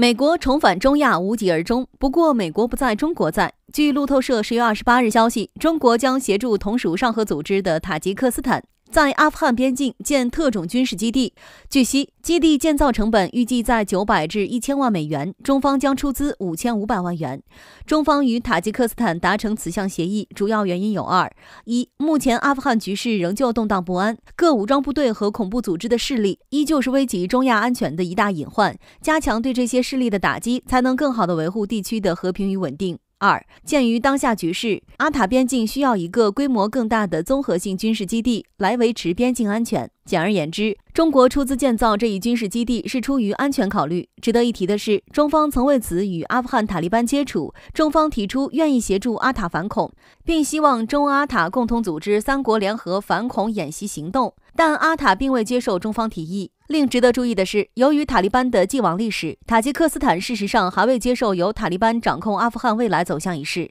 美国重返中亚无疾而终，不过美国不在，中国在。据路透社十月二十八日消息，中国将协助同属上合组织的塔吉克斯坦。在阿富汗边境建特种军事基地。据悉，基地建造成本预计在九百至一千万美元，中方将出资五千五百万元。中方与塔吉克斯坦达成此项协议，主要原因有二：一、目前阿富汗局势仍旧动荡不安，各武装部队和恐怖组织的势力依旧是危及中亚安全的一大隐患，加强对这些势力的打击，才能更好的维护地区的和平与稳定。二，鉴于当下局势，阿塔边境需要一个规模更大的综合性军事基地来维持边境安全。简而言之，中国出资建造这一军事基地是出于安全考虑。值得一提的是，中方曾为此与阿富汗塔利班接触，中方提出愿意协助阿塔反恐，并希望中阿塔共同组织三国联合反恐演习行动。但阿塔并未接受中方提议。另值得注意的是，由于塔利班的既往历史，塔吉克斯坦事实上还未接受由塔利班掌控阿富汗未来走向一事。